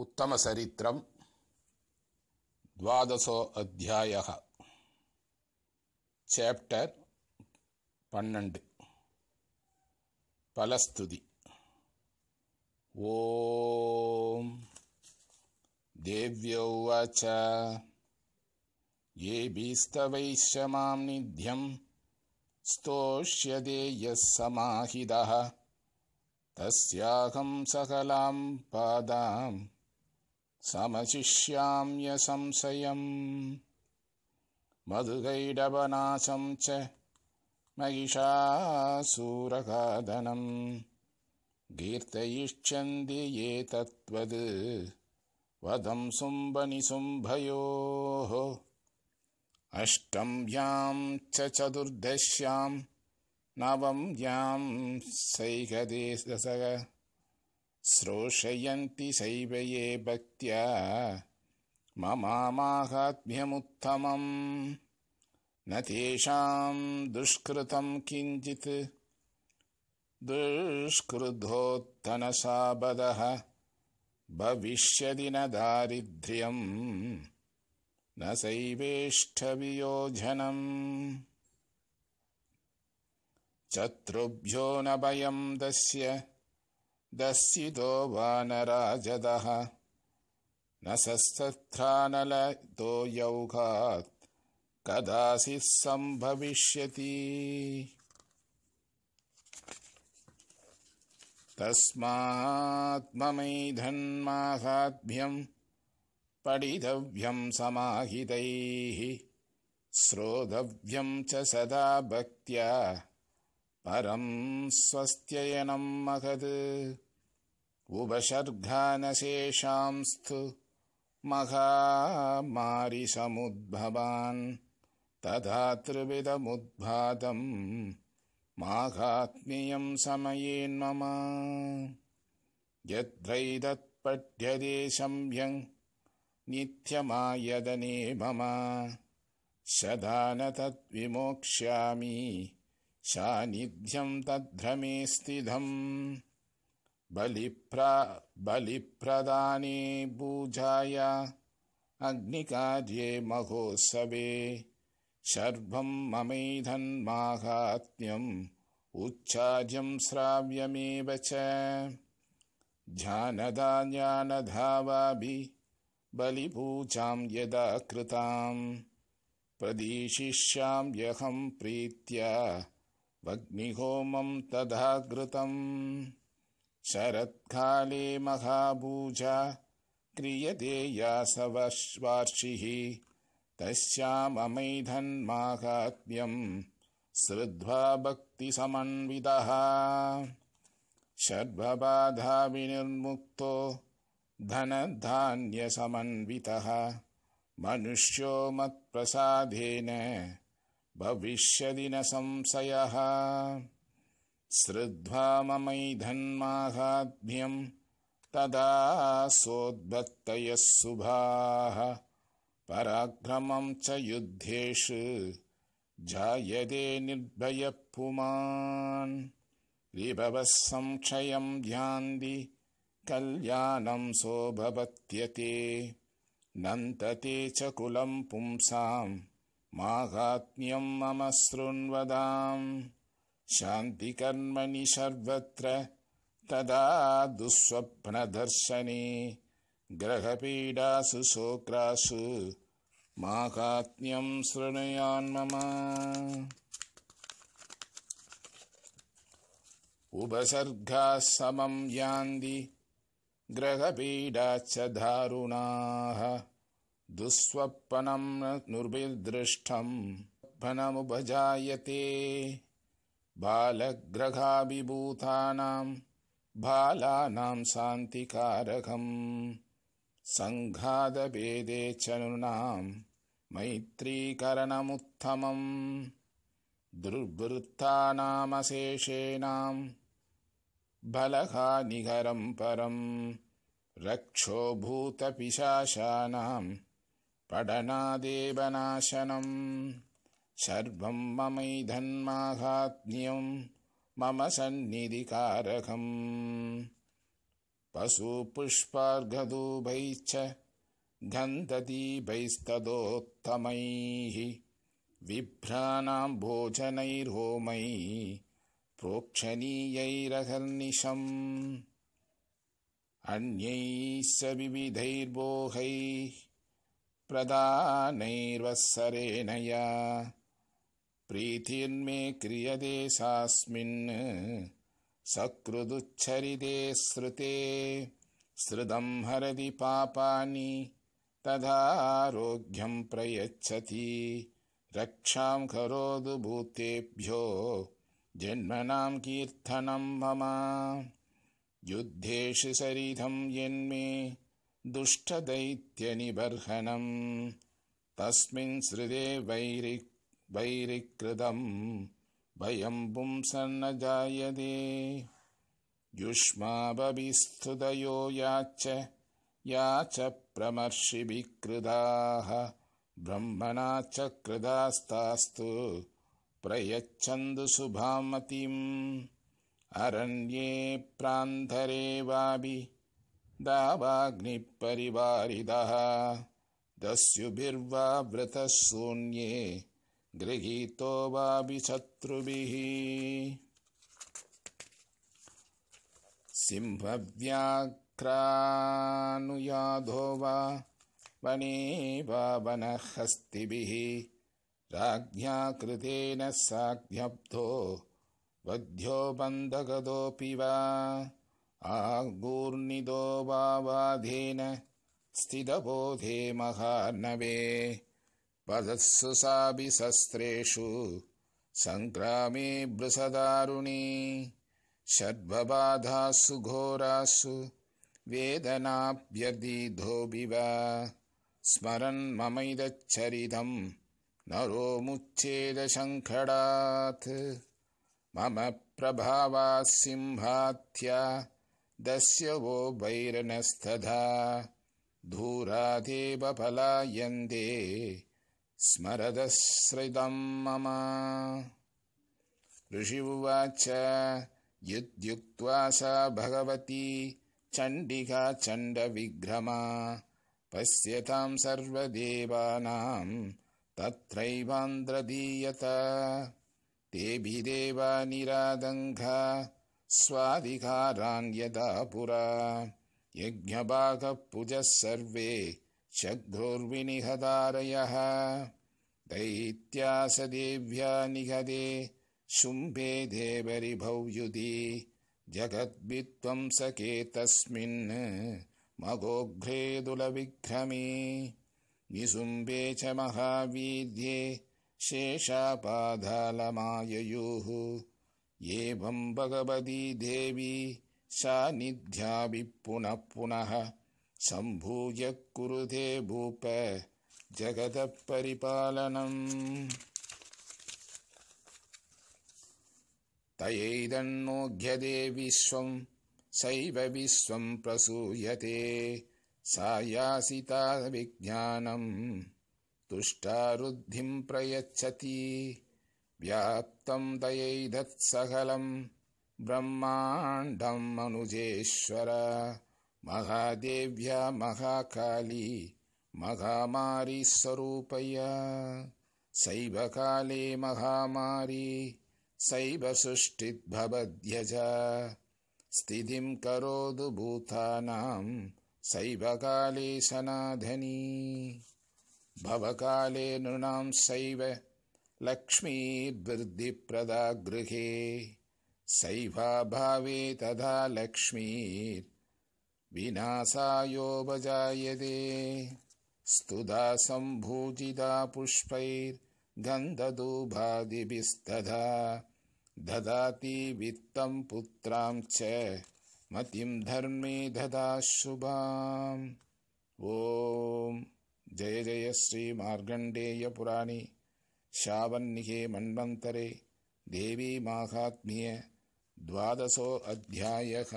उत्तमचरित्रं द्वादशो अध्यायः चैप्टर पन्न फलस्तुति ॐ देव्यौ ये बीस्तवैश्यमां निध्यं स्तोष्यते यः समाहितः तस्याहं सकलां पादाम् समशिष्याम्य मधुकैडवनाशं च महिषासूरखादनं कीर्तयिष्यन्ति तत्त्वद् वदं सुम्बनिशुम्भयोः अष्टं च चतुर्दश्यां नवं व्यां श्रोषयन्ति सैवये भक्त्या ममामाहात्म्यमुत्तमम् न तेषाम् दुष्कृतं किञ्चित् दुष्कृधोत्तनशाबदः भविष्यदि न दारिद्र्यम् न शैवेष्ठवियोजनम् न भयम् दस्य दस्यतो वानराजदः न सस्तनलतो यौघात् कदासिस्सम्भविष्यति तस्मात्मैधन्मासाद्भ्यं पडितव्यं समाहितैः श्रोतव्यं च सदा भक्त्या परं स्वस्त्ययनमहद् महद् स्थु महामारिसमुद्भवान् तदा त्रिविदमुद्भातं माघात्मीयं समयेन्ममा यद्वैदत्पठ्यदे संव्यं नित्यमायदने मम सदा न तद्विमोक्ष्यामि शानिध्यम् तद्ध्रमे बलिप्र बलिप्रदाने पूजाय अग्निकार्ये महोत्सवे सर्वं ममेधन्माहात्म्यम् उच्चार्यं श्राव्यमेव च ध्यानदा ज्ञानधावाभि बलिपूजां यदा कृताम् प्रदिशिष्यां यहं प्रीत्या वग्निहोमं तथा घृतं शरत्काले महापूजा क्रियते या सवश्वार्षिः तस्यामैधन्माहात्म्यं श्रुत्वा भक्तिसमन्वितः शर्वबाधाविनिर्मुक्तो धनधान्यसमन्वितः मनुष्यो मत्प्रसादेन भविष्यदि न संशयः श्रुत्वा ममै तदा सोद्भक्तयः शुभाः पराक्रमं च युद्धेषु जायते निर्भयः पुमान् विभवः संक्षयं ध्यान्दि कल्याणं सोऽभवत्यते नन्तते च कुलं पुंसाम् माहात्म्यं मम शृण्वतां शान्तिकर्मणि सर्वत्र तदा दुःस्वप्नदर्शने ग्रहपीडासु शोक्रासु माकात्म्यं शृणुयान्मम उपसर्गाः समं यान्ति ग्रहपीडाश्च दारुणाः दुःस्वनंदृष्टं पनमुपजायते बालग्रहाभिभूतानां बालानां शान्तिकारकं सङ्घादभेदे चरुणां मैत्रीकरणमुत्तमं दुर्वृत्तानामशेषेणां बलघानिघरं परं पठनादेवनाशनं सर्वं मम मम सन्निधिकारकम् पशुपुष्पार्घदुभैश्च गन्तदीभैस्तदोत्तमैः विभ्राणां प्रोक्षणीयैरहर्निशम् अन्यैः स विविधैर्बोहैः प्रदानैर्वत्सरेणया प्रीतिर्मे क्रियते सास्मिन् सकृदुच्छरिदे श्रुते श्रुतं हरदि पापानि तदारोग्यं प्रयच्छति रक्षां करोतु भूतेभ्यो जन्मनां कीर्तनं मम युद्धेषु सरिधं यन्मे दुष्टदैत्यनिबर्हणं तस्मिन् श्रुते वैरि वैरिकृतं भयं पुंसन्नजायते युष्माबभिस्तुतयो याच्च याच प्रमर्षिभिकृदाः ब्रह्मणा च कृदास्तास्तु शुभामतिम् अरण्ये प्रान्तरे वा दावाग्निपरिवारिदः दस्युभिर्वा व्रतः शून्ये गृहीतो वापि शत्रुभिः सिंहव्याघ्रानुयाधो वा वा वनहस्तिभिः राज्ञा कृतेन साज्ञब्धो वध्यो बन्धगतोऽपि वा आगूर्णिदो वावाधेन स्थितबोधे महार्णवे पदत्सु सङ्ग्रामे सङ्क्रामेऽभृसदारुणी षड्वबाधासु घोरासु वेदनाप्यदिधो धोबिवा स्मरन् ममैदच्छरिदं नरो मुच्छेदशङ्खडात् मम सिंहात्या दस्य वो वैरनस्तधा धूरादेव पलायन्ते स्मरदश्रितं मम ऋषि उवाच यद्युक्त्वा सा भगवती चण्डिका चण्डविघ्रमा पश्यतां सर्वदेवानां तत्रैवान्द्रदीयत दीयत तेऽभिदेवानिरादङ्घा स्वाधिकारान् यदा पुरा यज्ञपाकपूजः सर्वे शक्रोर्विनिहदारयः दैत्या देव्या निगदे शुम्भे देवरिभव्युदि मघोघ्रे दुलविघ्रमे निशुम्भे च महावीर्ये एवं भगवती देवी सा निध्या पुनः पुनः सम्भूय कुरुते भूप जगतः परिपालनम् तयेदं नोघ्यदे विश्वं सैव विश्वं प्रसूयते सा विज्ञानं तुष्टारुद्धिं प्रयच्छति व्याप्तं दयैधत्सकलं ब्रह्माण्डं मनुजेश्वर महादेव्या महाकाली महामारीस्वरूपया शैवकाले महामारी सैव सुष्टिर्भवद्यजा स्थितिं करोतु भूतानां सैव काले सनाधनी भवकाले नृणां सैव लक्ष्मीर्बृद्धिप्रदा गृहे सैवा भावे तथा लक्ष्मीर्विनाशायो भजायते स्तुदा सम्भूजिता पुष्पैर्गन्धदुभादिभिस्तधा ददाति वित्तं पुत्रां च मतिं धर्मे शुभाम् ॐ जय जय श्रीमार्गण्डेयपुराणी शावन्निहे मन्वन्तरे देवीमाहात्म्ये द्वादशोऽध्यायः